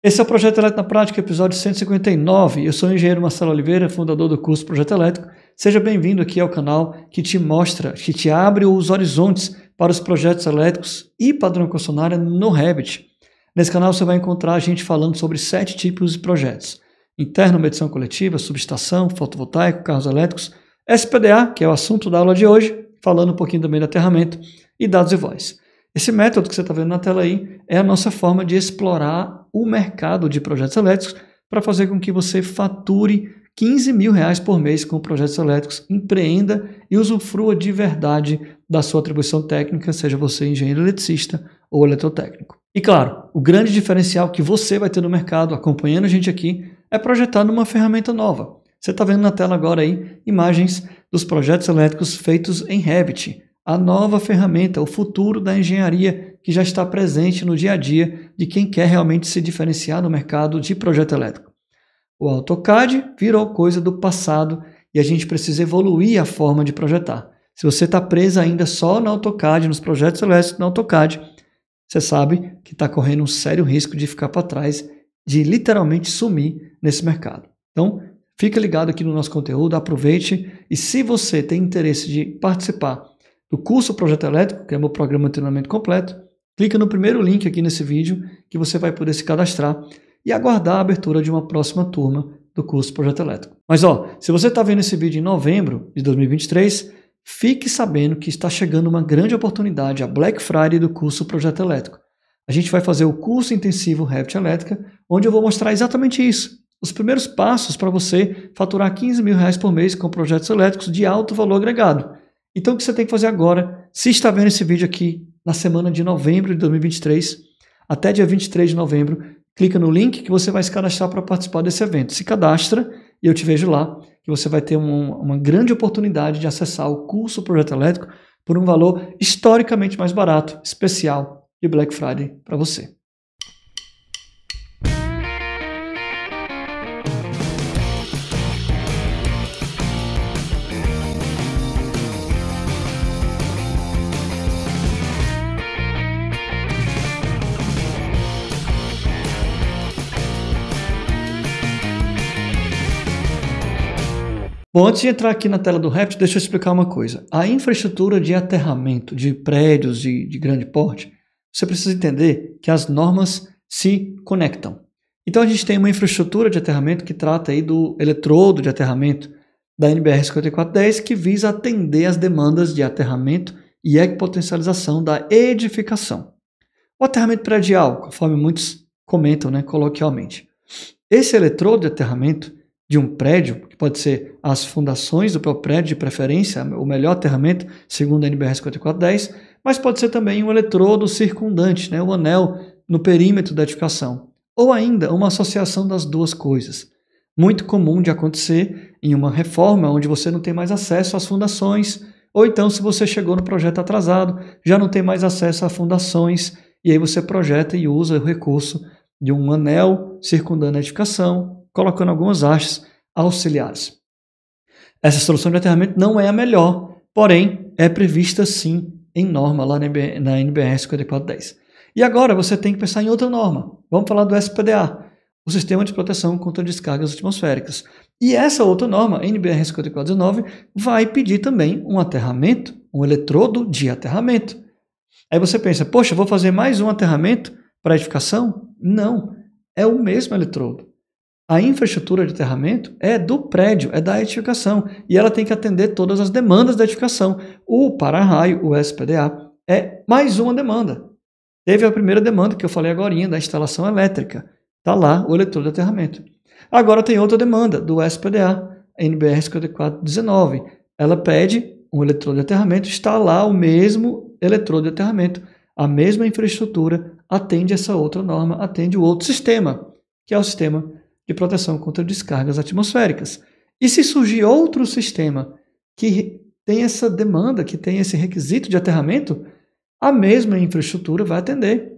Esse é o Projeto Elétrico na Prática, episódio 159. Eu sou o engenheiro Marcelo Oliveira, fundador do curso Projeto Elétrico. Seja bem-vindo aqui ao canal que te mostra, que te abre os horizontes para os projetos elétricos e padrão concessionária no Revit. Nesse canal você vai encontrar a gente falando sobre sete tipos de projetos. Interno, medição coletiva, subestação, fotovoltaico, carros elétricos, SPDA, que é o assunto da aula de hoje, falando um pouquinho também do aterramento, e dados e voz. Esse método que você está vendo na tela aí é a nossa forma de explorar o mercado de projetos elétricos para fazer com que você fature 15 mil reais por mês com projetos elétricos, empreenda e usufrua de verdade da sua atribuição técnica, seja você engenheiro eletricista ou eletrotécnico. E claro, o grande diferencial que você vai ter no mercado acompanhando a gente aqui é projetar numa ferramenta nova. Você está vendo na tela agora aí imagens dos projetos elétricos feitos em Revit, a nova ferramenta, o futuro da engenharia que já está presente no dia a dia de quem quer realmente se diferenciar no mercado de projeto elétrico. O AutoCAD virou coisa do passado e a gente precisa evoluir a forma de projetar. Se você está preso ainda só no AutoCAD, nos projetos elétricos no AutoCAD, você sabe que está correndo um sério risco de ficar para trás, de literalmente sumir nesse mercado. Então, fica ligado aqui no nosso conteúdo, aproveite e se você tem interesse de participar do curso Projeto Elétrico, que é meu programa de treinamento completo, Clica no primeiro link aqui nesse vídeo que você vai poder se cadastrar e aguardar a abertura de uma próxima turma do curso Projeto Elétrico. Mas ó, se você está vendo esse vídeo em novembro de 2023, fique sabendo que está chegando uma grande oportunidade, a Black Friday do curso Projeto Elétrico. A gente vai fazer o curso intensivo Revit Elétrica, onde eu vou mostrar exatamente isso. Os primeiros passos para você faturar 15 mil reais por mês com projetos elétricos de alto valor agregado. Então o que você tem que fazer agora, se está vendo esse vídeo aqui na semana de novembro de 2023, até dia 23 de novembro. Clica no link que você vai se cadastrar para participar desse evento. Se cadastra e eu te vejo lá, que você vai ter um, uma grande oportunidade de acessar o curso Projeto Elétrico por um valor historicamente mais barato, especial de Black Friday para você. Bom, antes de entrar aqui na tela do Rapid, deixa eu explicar uma coisa. A infraestrutura de aterramento de prédios de, de grande porte, você precisa entender que as normas se conectam. Então a gente tem uma infraestrutura de aterramento que trata aí do eletrodo de aterramento da NBR 5410 que visa atender as demandas de aterramento e equipotencialização da edificação. O aterramento predial, conforme muitos comentam né, coloquialmente. Esse eletrodo de aterramento de um prédio, que pode ser as fundações do próprio prédio, de preferência, o melhor aterramento, segundo a NBR 5410, mas pode ser também um eletrodo circundante, né, um anel no perímetro da edificação. Ou ainda, uma associação das duas coisas. Muito comum de acontecer em uma reforma onde você não tem mais acesso às fundações, ou então, se você chegou no projeto atrasado, já não tem mais acesso a fundações, e aí você projeta e usa o recurso de um anel circundando a edificação, colocando algumas hastes auxiliares. Essa solução de aterramento não é a melhor, porém é prevista sim em norma lá na NBR 5410. E agora você tem que pensar em outra norma. Vamos falar do SPDA, o Sistema de Proteção contra Descargas Atmosféricas. E essa outra norma, NBR 5419, vai pedir também um aterramento, um eletrodo de aterramento. Aí você pensa, poxa, vou fazer mais um aterramento para edificação? Não, é o mesmo eletrodo. A infraestrutura de aterramento é do prédio, é da edificação, e ela tem que atender todas as demandas da edificação. O para-raio, o SPDA, é mais uma demanda. Teve a primeira demanda que eu falei agora, da instalação elétrica. Está lá o eletrodo de aterramento. Agora tem outra demanda do SPDA, NBR 5419. Ela pede um eletrodo de aterramento, está lá o mesmo eletrodo de aterramento. A mesma infraestrutura atende essa outra norma, atende o outro sistema, que é o sistema de proteção contra descargas atmosféricas. E se surgir outro sistema que tem essa demanda, que tem esse requisito de aterramento, a mesma infraestrutura vai atender.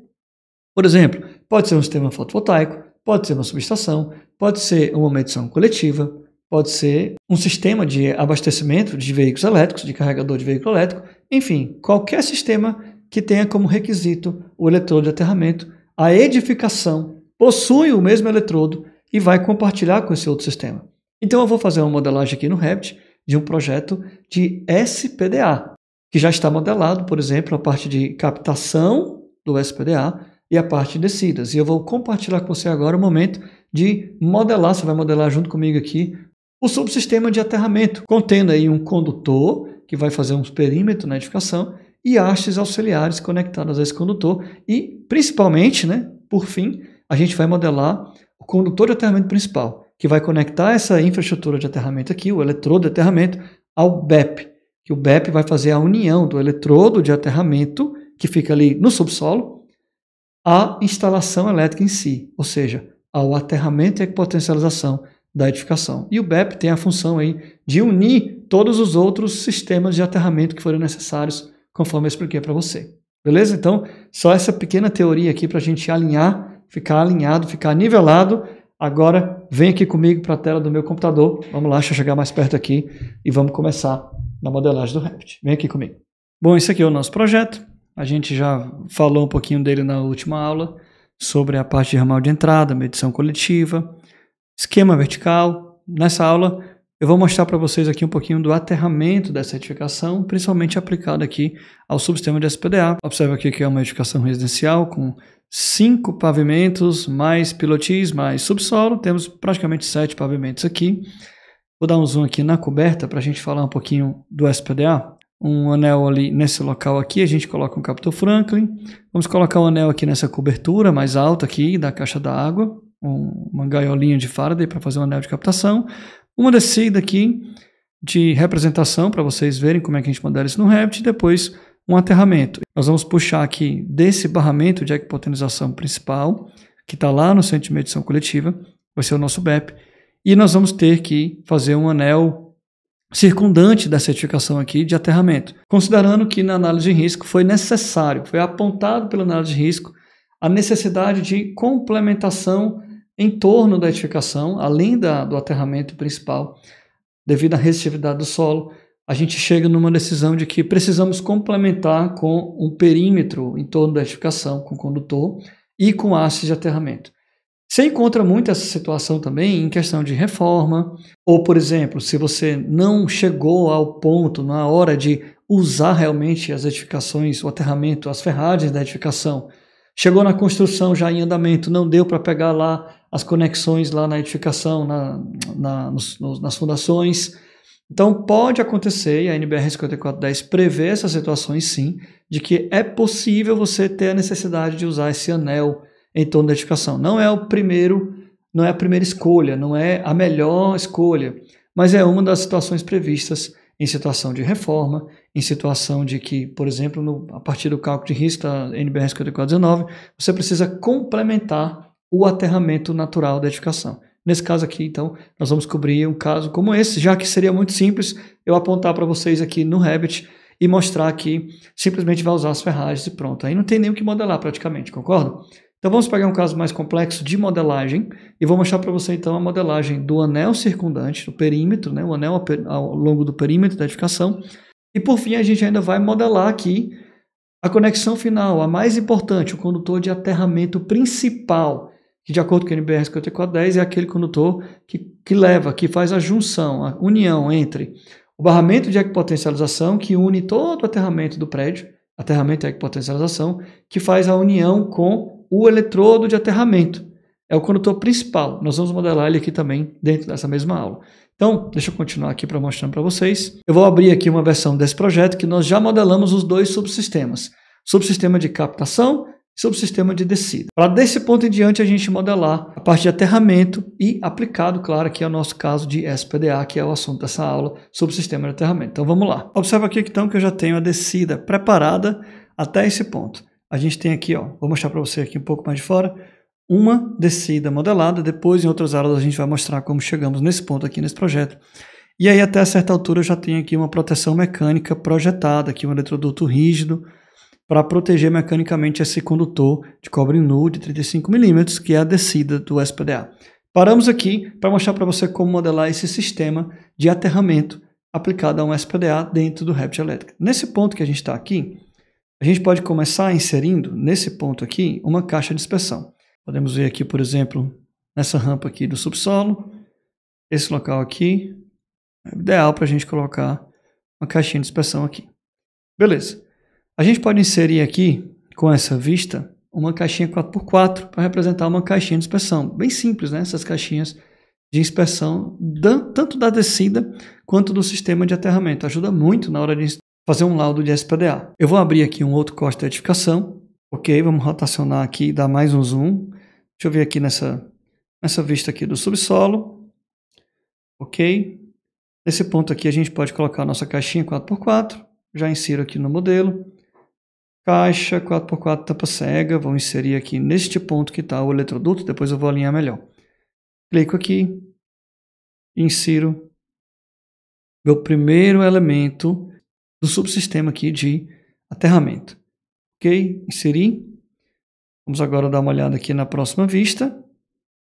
Por exemplo, pode ser um sistema fotovoltaico, pode ser uma subestação, pode ser uma medição coletiva, pode ser um sistema de abastecimento de veículos elétricos, de carregador de veículo elétrico, enfim, qualquer sistema que tenha como requisito o eletrodo de aterramento, a edificação possui o mesmo eletrodo e vai compartilhar com esse outro sistema. Então eu vou fazer uma modelagem aqui no Revit de um projeto de SPDA, que já está modelado, por exemplo, a parte de captação do SPDA e a parte de descidas. E eu vou compartilhar com você agora o momento de modelar, você vai modelar junto comigo aqui, o subsistema de aterramento, contendo aí um condutor, que vai fazer um perímetro na edificação, e hastes auxiliares conectadas a esse condutor. E, principalmente, né, por fim, a gente vai modelar condutor de aterramento principal, que vai conectar essa infraestrutura de aterramento aqui, o eletrodo de aterramento, ao BEP, que o BEP vai fazer a união do eletrodo de aterramento, que fica ali no subsolo, à instalação elétrica em si, ou seja, ao aterramento e à potencialização da edificação. E o BEP tem a função aí de unir todos os outros sistemas de aterramento que forem necessários, conforme eu expliquei para você. Beleza? Então, só essa pequena teoria aqui para a gente alinhar ficar alinhado, ficar nivelado. Agora vem aqui comigo para a tela do meu computador. Vamos lá, deixa eu chegar mais perto aqui e vamos começar na modelagem do Revit. Vem aqui comigo. Bom, esse aqui é o nosso projeto. A gente já falou um pouquinho dele na última aula sobre a parte de ramal de entrada, medição coletiva, esquema vertical. Nessa aula eu vou mostrar para vocês aqui um pouquinho do aterramento dessa edificação, principalmente aplicado aqui ao subsistema de SPDA. Observe aqui que é uma edificação residencial com cinco pavimentos, mais pilotis, mais subsolo. Temos praticamente sete pavimentos aqui. Vou dar um zoom aqui na coberta para a gente falar um pouquinho do SPDA. Um anel ali nesse local aqui, a gente coloca um captor Franklin. Vamos colocar o um anel aqui nessa cobertura mais alta aqui da caixa da água. Um, uma gaiolinha de Faraday para fazer um anel de captação. Uma descida aqui de representação para vocês verem como é que a gente modela isso no Revit. E depois um aterramento. Nós vamos puxar aqui desse barramento de equipotenização principal, que está lá no centro de medição coletiva, vai ser o nosso BEP, e nós vamos ter que fazer um anel circundante da certificação aqui de aterramento, considerando que na análise de risco foi necessário, foi apontado pela análise de risco a necessidade de complementação em torno da edificação, além da, do aterramento principal, devido à resistividade do solo, a gente chega numa decisão de que precisamos complementar com um perímetro em torno da edificação, com condutor e com aço de aterramento. Você encontra muito essa situação também em questão de reforma, ou, por exemplo, se você não chegou ao ponto, na hora de usar realmente as edificações, o aterramento, as ferragens da edificação, chegou na construção já em andamento, não deu para pegar lá as conexões lá na edificação, na, na, nos, nas fundações, então, pode acontecer, e a NBR 5410 prevê essas situações sim, de que é possível você ter a necessidade de usar esse anel em torno da edificação. Não é o primeiro, não é a primeira escolha, não é a melhor escolha, mas é uma das situações previstas em situação de reforma, em situação de que, por exemplo, no, a partir do cálculo de risco da NBR 5419, você precisa complementar o aterramento natural da edificação. Nesse caso aqui, então, nós vamos cobrir um caso como esse, já que seria muito simples eu apontar para vocês aqui no Revit e mostrar que simplesmente vai usar as ferragens e pronto. Aí não tem nem o que modelar praticamente, concordo? Então vamos pegar um caso mais complexo de modelagem e vou mostrar para você então a modelagem do anel circundante, do perímetro, né, o anel ao longo do perímetro da edificação. E por fim a gente ainda vai modelar aqui a conexão final, a mais importante, o condutor de aterramento principal que, de acordo com o NBR 5410, é aquele condutor que, que leva, que faz a junção, a união entre o barramento de equipotencialização, que une todo o aterramento do prédio, aterramento e equipotencialização, que faz a união com o eletrodo de aterramento. É o condutor principal. Nós vamos modelar ele aqui também dentro dessa mesma aula. Então, deixa eu continuar aqui para mostrar para vocês. Eu vou abrir aqui uma versão desse projeto que nós já modelamos os dois subsistemas. Subsistema de captação sobre o sistema de descida. Para desse ponto em diante a gente modelar a parte de aterramento e aplicado, claro, aqui ao é nosso caso de SPDA, que é o assunto dessa aula sobre o sistema de aterramento. Então vamos lá. Observa aqui então que eu já tenho a descida preparada até esse ponto. A gente tem aqui, ó, vou mostrar para você aqui um pouco mais de fora, uma descida modelada, depois em outras aulas a gente vai mostrar como chegamos nesse ponto aqui nesse projeto. E aí até certa altura eu já tenho aqui uma proteção mecânica projetada, aqui um eletroduto rígido, para proteger mecanicamente esse condutor de cobre nu de 35mm, que é a descida do SPDA. Paramos aqui para mostrar para você como modelar esse sistema de aterramento aplicado a um SPDA dentro do Raptor elétrica. Nesse ponto que a gente está aqui, a gente pode começar inserindo, nesse ponto aqui, uma caixa de inspeção. Podemos ver aqui, por exemplo, nessa rampa aqui do subsolo, esse local aqui, é ideal para a gente colocar uma caixinha de inspeção aqui. Beleza. A gente pode inserir aqui, com essa vista, uma caixinha 4x4 para representar uma caixinha de inspeção. Bem simples, né? Essas caixinhas de inspeção, tanto da descida quanto do sistema de aterramento. Ajuda muito na hora de fazer um laudo de SPDA. Eu vou abrir aqui um outro corte de edificação. Ok, vamos rotacionar aqui e dar mais um zoom. Deixa eu ver aqui nessa, nessa vista aqui do subsolo. Ok. Nesse ponto aqui a gente pode colocar a nossa caixinha 4x4. Já insiro aqui no modelo. Caixa 4x4 tampa cega, vou inserir aqui neste ponto que está o eletroduto, depois eu vou alinhar melhor. Clico aqui, insiro meu primeiro elemento do subsistema aqui de aterramento. Ok? Inseri. Vamos agora dar uma olhada aqui na próxima vista.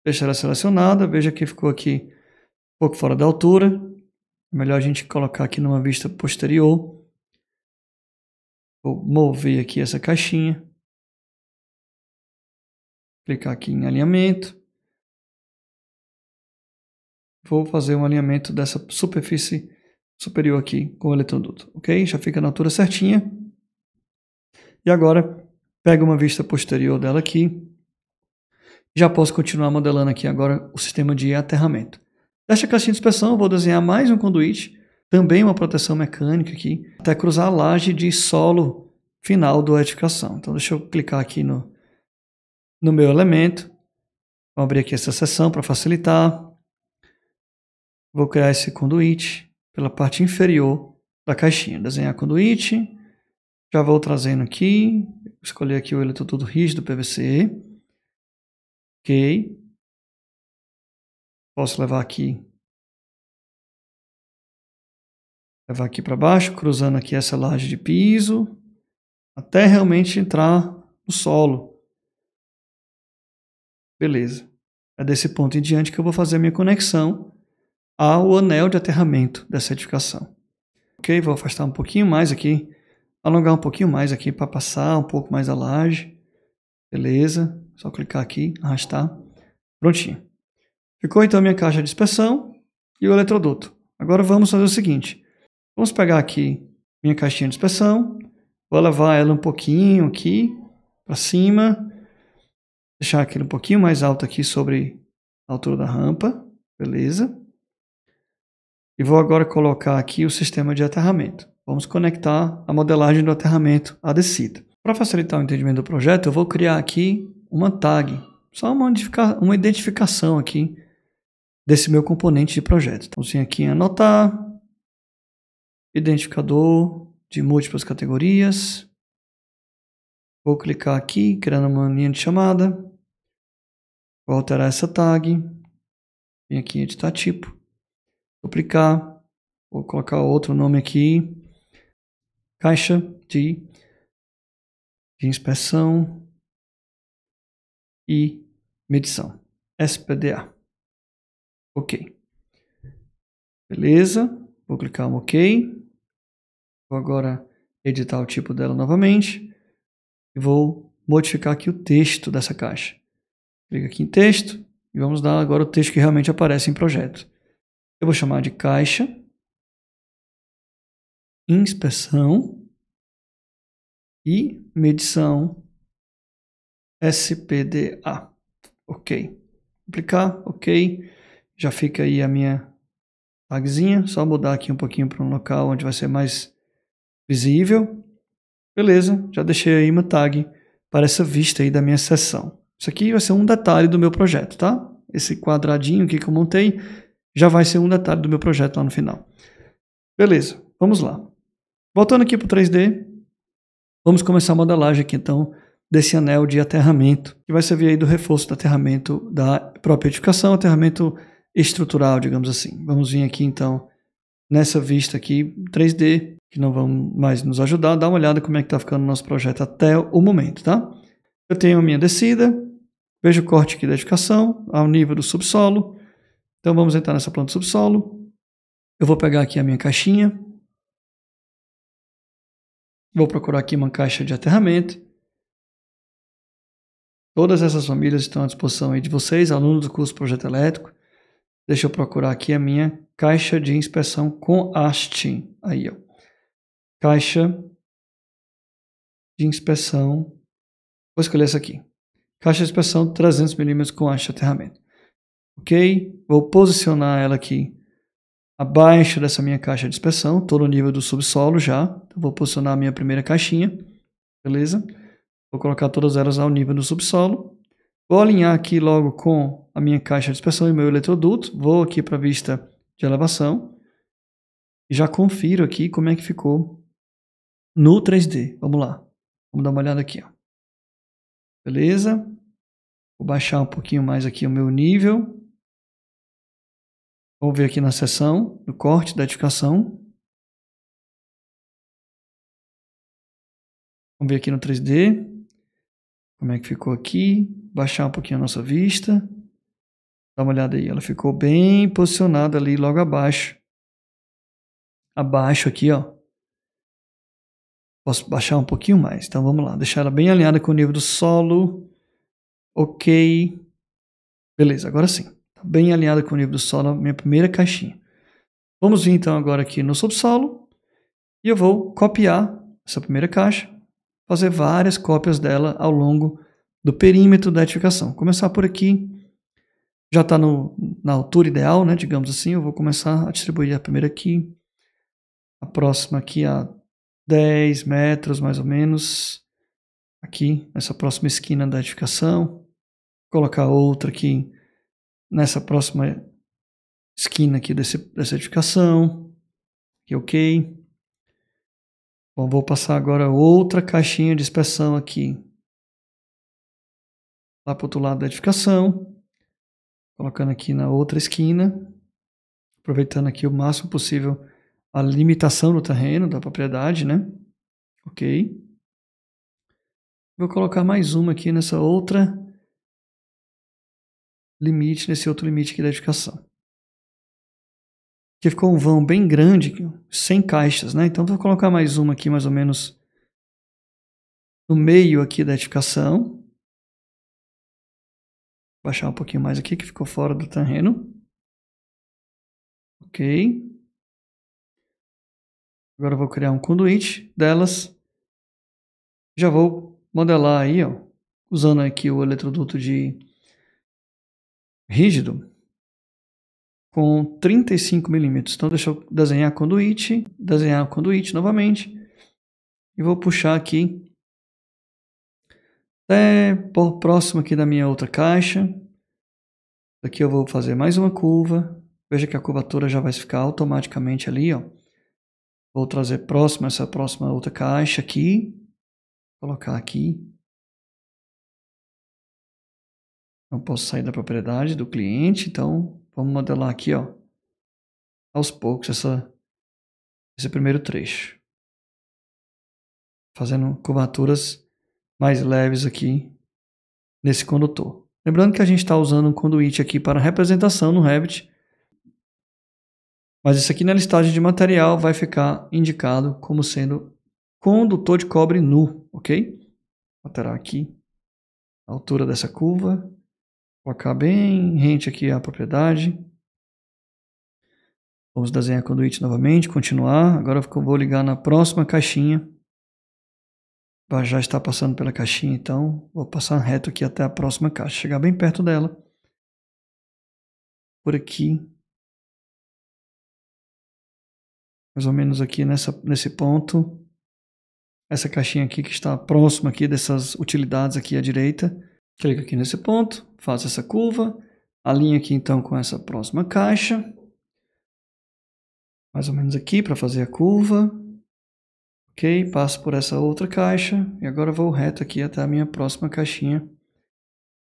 Deixar ela selecionada. Veja que ficou aqui um pouco fora da altura. É melhor a gente colocar aqui numa vista posterior. Vou mover aqui essa caixinha. Clicar aqui em alinhamento. Vou fazer um alinhamento dessa superfície superior aqui com o eletroduto, ok? Já fica na altura certinha. E agora, pego uma vista posterior dela aqui. Já posso continuar modelando aqui agora o sistema de aterramento. Desta caixinha de inspeção, vou desenhar mais um conduíte também uma proteção mecânica aqui, até cruzar a laje de solo final da edificação. Então deixa eu clicar aqui no, no meu elemento. Vou abrir aqui essa seção para facilitar. Vou criar esse conduíte pela parte inferior da caixinha. Desenhar conduíte. Já vou trazendo aqui. Escolher aqui o eletro todo rígido PVC. Ok. Posso levar aqui Levar aqui para baixo, cruzando aqui essa laje de piso, até realmente entrar no solo. Beleza. É desse ponto em diante que eu vou fazer a minha conexão ao anel de aterramento dessa edificação. Ok, vou afastar um pouquinho mais aqui, alongar um pouquinho mais aqui para passar um pouco mais a laje. Beleza, só clicar aqui, arrastar. Prontinho. Ficou então a minha caixa de inspeção e o eletroduto. Agora vamos fazer o seguinte. Vamos pegar aqui minha caixinha de inspeção. Vou levar ela um pouquinho aqui para cima. Deixar aquele um pouquinho mais alto aqui sobre a altura da rampa. Beleza. E vou agora colocar aqui o sistema de aterramento. Vamos conectar a modelagem do aterramento à descida. Para facilitar o entendimento do projeto, eu vou criar aqui uma tag. Só uma, uma identificação aqui desse meu componente de projeto. Então, assim aqui em anotar, identificador de múltiplas categorias. Vou clicar aqui, criando uma linha de chamada. Vou alterar essa tag. Vem aqui editar tipo. Duplicar. Vou colocar outro nome aqui. Caixa de, de inspeção e medição. SPDA. Ok. Beleza. Vou clicar em OK. Vou agora editar o tipo dela novamente. E vou modificar aqui o texto dessa caixa. Clica aqui em texto e vamos dar agora o texto que realmente aparece em projeto. Eu vou chamar de caixa. Inspeção. E medição SPDA. Ok. Aplicar, ok. Já fica aí a minha tagzinha. Só mudar aqui um pouquinho para um local onde vai ser mais visível. Beleza, já deixei aí uma tag para essa vista aí da minha sessão. Isso aqui vai ser um detalhe do meu projeto, tá? Esse quadradinho aqui que eu montei já vai ser um detalhe do meu projeto lá no final. Beleza, vamos lá. Voltando aqui para o 3D, vamos começar a modelagem aqui então desse anel de aterramento, que vai servir aí do reforço do aterramento da própria edificação, aterramento estrutural, digamos assim. Vamos vir aqui então nessa vista aqui 3D, que não vão mais nos ajudar. Dá uma olhada como é que está ficando o nosso projeto até o momento, tá? Eu tenho a minha descida, vejo o corte aqui da edificação, ao nível do subsolo. Então vamos entrar nessa planta subsolo. Eu vou pegar aqui a minha caixinha. Vou procurar aqui uma caixa de aterramento. Todas essas famílias estão à disposição aí de vocês, alunos do curso Projeto Elétrico. Deixa eu procurar aqui a minha caixa de inspeção com Astin. Aí, ó. Caixa de inspeção. Vou escolher essa aqui. Caixa de inspeção 300mm com haste de aterramento. Ok? Vou posicionar ela aqui abaixo dessa minha caixa de inspeção. Estou no nível do subsolo já. Então, vou posicionar a minha primeira caixinha. Beleza? Vou colocar todas elas ao nível do subsolo. Vou alinhar aqui logo com a minha caixa de expressão e meu eletroduto. Vou aqui para a vista de elevação. Já confiro aqui como é que ficou no 3D. Vamos lá. Vamos dar uma olhada aqui. Ó. Beleza. Vou baixar um pouquinho mais aqui o meu nível. Vou ver aqui na seção no corte da edificação. Vamos ver aqui no 3D. Como é que ficou aqui? Baixar um pouquinho a nossa vista. Dá uma olhada aí, ela ficou bem posicionada ali logo abaixo. Abaixo aqui, ó. Posso baixar um pouquinho mais. Então vamos lá, deixar ela bem alinhada com o nível do solo. OK. Beleza, agora sim. Tá bem alinhada com o nível do solo, a minha primeira caixinha. Vamos vir então agora aqui no subsolo. E eu vou copiar essa primeira caixa fazer várias cópias dela ao longo do perímetro da edificação. Começar por aqui, já está na altura ideal, né, digamos assim. Eu vou começar a distribuir a primeira aqui, a próxima aqui a 10 metros mais ou menos, aqui nessa próxima esquina da edificação. Colocar outra aqui nessa próxima esquina aqui desse, dessa edificação. Aqui, ok. Bom, vou passar agora outra caixinha de inspeção aqui. Lá para o outro lado da edificação. Colocando aqui na outra esquina. Aproveitando aqui o máximo possível a limitação do terreno, da propriedade, né? Ok. Vou colocar mais uma aqui nessa outra limite, nesse outro limite aqui da edificação que ficou um vão bem grande, sem caixas, né? Então vou colocar mais uma aqui, mais ou menos no meio aqui da edificação. Baixar um pouquinho mais aqui, que ficou fora do terreno. Ok. Agora vou criar um conduíte delas. Já vou modelar aí, ó, usando aqui o eletroduto de rígido com 35 milímetros. Então deixa eu desenhar a conduíte, desenhar a conduíte novamente e vou puxar aqui até por próximo aqui da minha outra caixa. Aqui eu vou fazer mais uma curva. Veja que a curvatura já vai ficar automaticamente ali, ó. Vou trazer próximo essa próxima outra caixa aqui. Colocar aqui. Não posso sair da propriedade do cliente, então Vamos modelar aqui, ó, aos poucos essa, esse primeiro trecho. Fazendo curvaturas mais leves aqui nesse condutor. Lembrando que a gente está usando um conduíte aqui para representação no Revit, mas isso aqui na listagem de material vai ficar indicado como sendo condutor de cobre nu, ok? alterar aqui a altura dessa curva. Colocar bem rente aqui a propriedade. Vamos desenhar conduíte novamente, continuar. Agora eu vou ligar na próxima caixinha. Já está passando pela caixinha, então vou passar reto aqui até a próxima caixa. Chegar bem perto dela. Por aqui. Mais ou menos aqui nessa, nesse ponto. Essa caixinha aqui que está próxima aqui dessas utilidades aqui à direita. clica aqui nesse ponto faz essa curva, alinha aqui então com essa próxima caixa, mais ou menos aqui para fazer a curva, ok? Passo por essa outra caixa e agora vou reto aqui até a minha próxima caixinha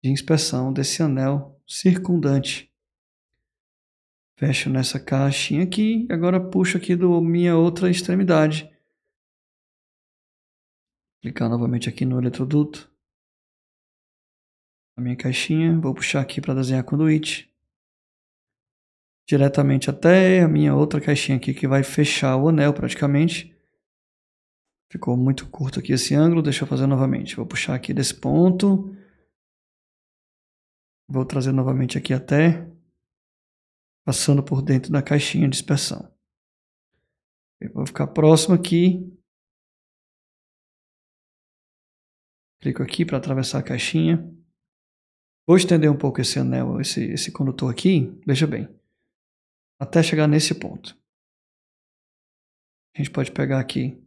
de inspeção desse anel circundante. Fecho nessa caixinha aqui e agora puxo aqui da minha outra extremidade. Clicar novamente aqui no eletroduto minha caixinha, vou puxar aqui para desenhar conduite Diretamente até a minha outra caixinha aqui que vai fechar o anel praticamente. Ficou muito curto aqui esse ângulo, deixa eu fazer novamente. Vou puxar aqui desse ponto. Vou trazer novamente aqui até, passando por dentro da caixinha de dispersão. Eu vou ficar próximo aqui. Clico aqui para atravessar a caixinha. Vou estender um pouco esse anel, esse, esse condutor aqui, veja bem, até chegar nesse ponto. A gente pode pegar aqui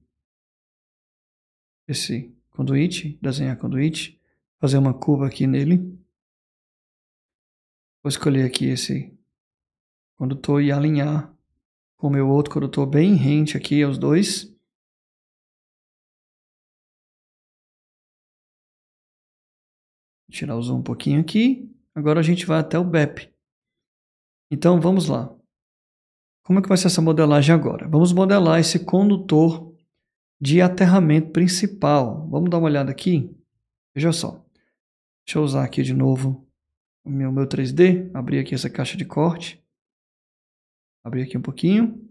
esse conduíte, desenhar conduíte, fazer uma curva aqui nele. Vou escolher aqui esse condutor e alinhar com o meu outro condutor bem rente aqui aos dois. Tirar o zoom um pouquinho aqui. Agora a gente vai até o BEP. Então vamos lá. Como é que vai ser essa modelagem agora? Vamos modelar esse condutor de aterramento principal. Vamos dar uma olhada aqui? Veja só. Deixa eu usar aqui de novo o meu, meu 3D. Abrir aqui essa caixa de corte. Abrir aqui um pouquinho.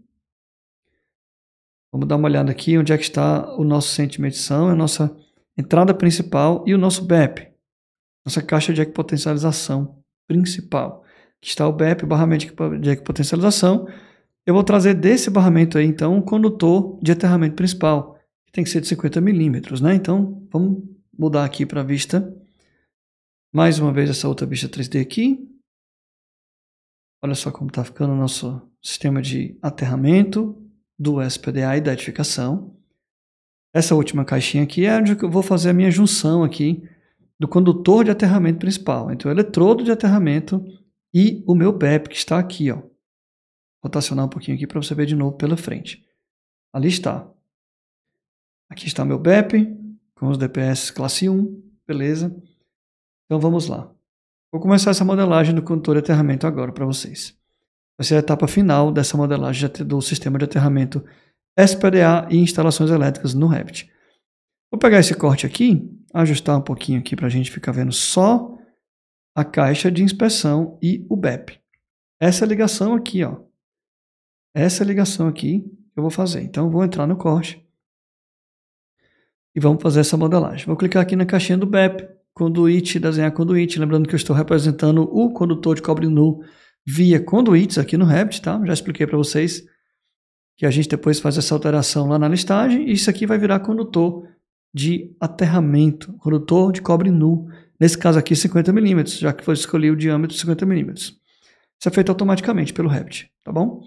Vamos dar uma olhada aqui onde é que está o nosso centro de medição, a nossa entrada principal e o nosso BEP nossa caixa de equipotencialização principal, que está o BEP, barramento de equipotencialização. Eu vou trazer desse barramento aí, então, um condutor de aterramento principal, que tem que ser de 50 milímetros, né? Então, vamos mudar aqui para a vista. Mais uma vez essa outra vista 3D aqui. Olha só como está ficando o nosso sistema de aterramento do SPDA e da edificação. Essa última caixinha aqui é onde eu vou fazer a minha junção aqui do condutor de aterramento principal, então o eletrodo de aterramento e o meu PEP, que está aqui. Ó. Vou rotacionar um pouquinho aqui para você ver de novo pela frente. Ali está. Aqui está meu BEP, com os DPS classe 1, beleza? Então vamos lá. Vou começar essa modelagem do condutor de aterramento agora para vocês. Vai ser a etapa final dessa modelagem do sistema de aterramento SPDA e instalações elétricas no Revit. Vou pegar esse corte aqui, ajustar um pouquinho aqui para a gente ficar vendo só a caixa de inspeção e o BEP. Essa ligação aqui, ó. Essa ligação aqui eu vou fazer. Então, vou entrar no corte e vamos fazer essa modelagem. Vou clicar aqui na caixinha do BEP, conduite, desenhar conduite. Lembrando que eu estou representando o condutor de cobre nu via conduites aqui no Revit, tá? Já expliquei para vocês que a gente depois faz essa alteração lá na listagem e isso aqui vai virar condutor de aterramento, redutor de cobre nu. Nesse caso aqui, 50 milímetros, já que foi escolhido o diâmetro de 50 milímetros. Isso é feito automaticamente pelo Revit, tá bom?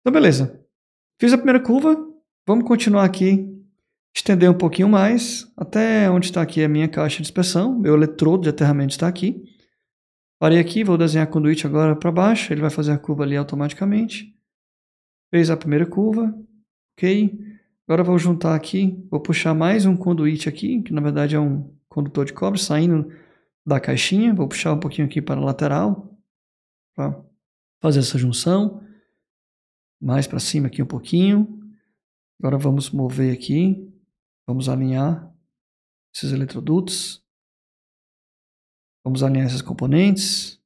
Então, beleza. Fiz a primeira curva, vamos continuar aqui, estender um pouquinho mais, até onde está aqui a minha caixa de inspeção, meu eletrodo de aterramento está aqui. Parei aqui, vou desenhar a conduíte agora para baixo, ele vai fazer a curva ali automaticamente. Fez a primeira curva, ok. Agora vou juntar aqui, vou puxar mais um conduíte aqui, que na verdade é um condutor de cobre, saindo da caixinha. Vou puxar um pouquinho aqui para a lateral, para fazer essa junção. Mais para cima aqui um pouquinho. Agora vamos mover aqui, vamos alinhar esses eletrodutos. Vamos alinhar esses componentes.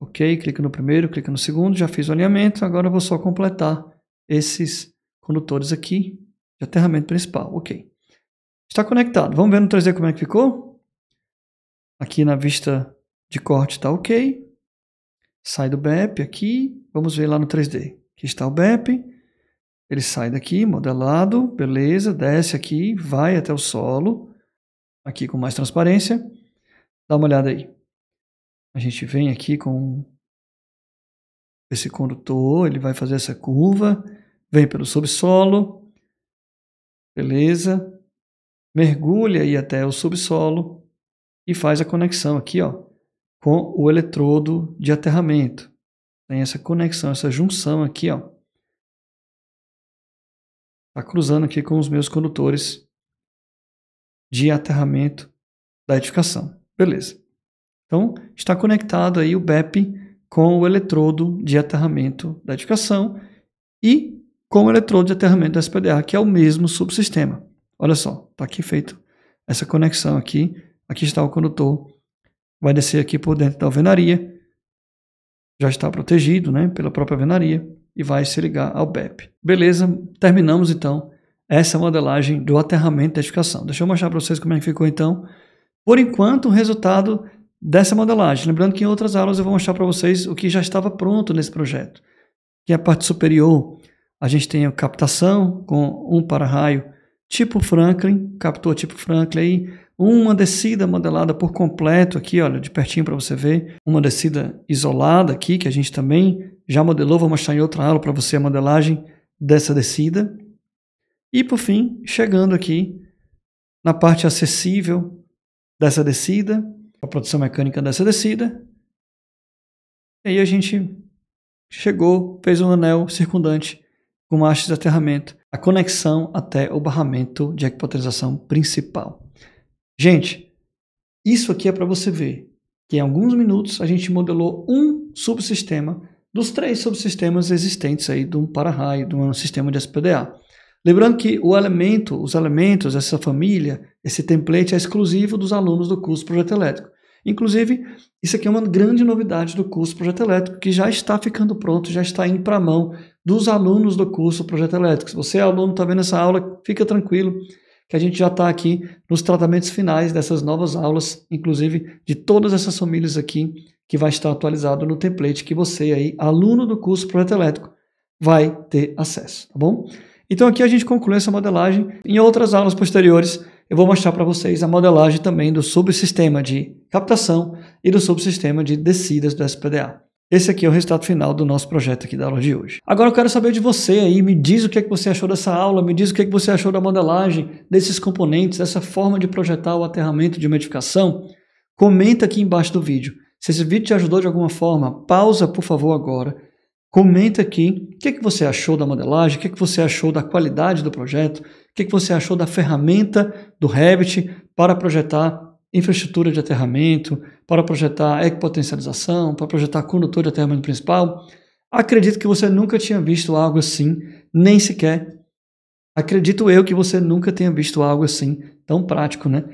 Ok, clica no primeiro, clica no segundo, já fiz o alinhamento. Agora vou só completar esses condutores aqui Aterramento principal, ok. Está conectado. Vamos ver no 3D como é que ficou? Aqui na vista de corte está ok. Sai do BEP aqui. Vamos ver lá no 3D. Aqui está o BEP. Ele sai daqui, modelado, beleza. Desce aqui, vai até o solo. Aqui com mais transparência. Dá uma olhada aí. A gente vem aqui com esse condutor, ele vai fazer essa curva, vem pelo subsolo, Beleza? Mergulha aí até o subsolo e faz a conexão aqui, ó, com o eletrodo de aterramento. Tem essa conexão, essa junção aqui, ó. Tá cruzando aqui com os meus condutores de aterramento da edificação. Beleza. Então, está conectado aí o BEP com o eletrodo de aterramento da edificação e com o eletrodo de aterramento da SPDA, que é o mesmo subsistema. Olha só, está aqui feito essa conexão aqui. Aqui está o condutor, vai descer aqui por dentro da alvenaria, já está protegido né, pela própria alvenaria e vai se ligar ao BEP. Beleza, terminamos então essa modelagem do aterramento da edificação. Deixa eu mostrar para vocês como é que ficou então, por enquanto, o resultado dessa modelagem. Lembrando que em outras aulas eu vou mostrar para vocês o que já estava pronto nesse projeto, que é a parte superior, a gente tem a captação com um para-raio tipo Franklin, captor tipo Franklin aí, uma descida modelada por completo aqui, olha, de pertinho para você ver, uma descida isolada aqui, que a gente também já modelou, vou mostrar em outra aula para você a modelagem dessa descida. E por fim, chegando aqui na parte acessível dessa descida, a produção mecânica dessa descida. E aí a gente chegou, fez um anel circundante com a haste de aterramento, a conexão até o barramento de equipoterização principal. Gente, isso aqui é para você ver que em alguns minutos a gente modelou um subsistema dos três subsistemas existentes aí de um para-raio, de um sistema de SPDA. Lembrando que o elemento, os elementos, essa família, esse template é exclusivo dos alunos do curso Projeto Elétrico. Inclusive, isso aqui é uma grande novidade do curso Projeto Elétrico, que já está ficando pronto, já está indo para a mão dos alunos do curso Projeto Elétrico. Se você é aluno está vendo essa aula, fica tranquilo que a gente já está aqui nos tratamentos finais dessas novas aulas, inclusive de todas essas famílias aqui, que vai estar atualizado no template que você aí, aluno do curso Projeto Elétrico, vai ter acesso, tá bom? Então aqui a gente conclui essa modelagem. Em outras aulas posteriores, eu vou mostrar para vocês a modelagem também do subsistema de captação e do subsistema de descidas do SPDA. Esse aqui é o resultado final do nosso projeto aqui da aula de hoje. Agora eu quero saber de você aí, me diz o que, é que você achou dessa aula, me diz o que, é que você achou da modelagem, desses componentes, dessa forma de projetar o aterramento de uma edificação. Comenta aqui embaixo do vídeo. Se esse vídeo te ajudou de alguma forma, pausa por favor agora. Comenta aqui o que, é que você achou da modelagem, o que, é que você achou da qualidade do projeto, o que, é que você achou da ferramenta do Revit para projetar infraestrutura de aterramento, para projetar equipotencialização, para projetar condutor de aterramento principal. Acredito que você nunca tinha visto algo assim, nem sequer. Acredito eu que você nunca tenha visto algo assim, tão prático, né?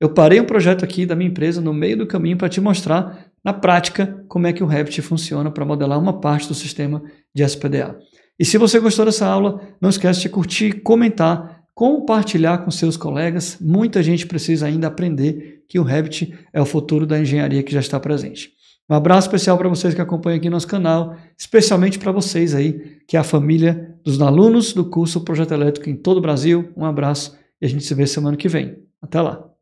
Eu parei um projeto aqui da minha empresa no meio do caminho para te mostrar na prática como é que o Revit funciona para modelar uma parte do sistema de SPDA. E se você gostou dessa aula, não esquece de curtir, comentar, compartilhar com seus colegas. Muita gente precisa ainda aprender que o Revit é o futuro da engenharia que já está presente. Um abraço especial para vocês que acompanham aqui nosso canal, especialmente para vocês aí, que é a família dos alunos do curso Projeto Elétrico em todo o Brasil. Um abraço e a gente se vê semana que vem. Até lá!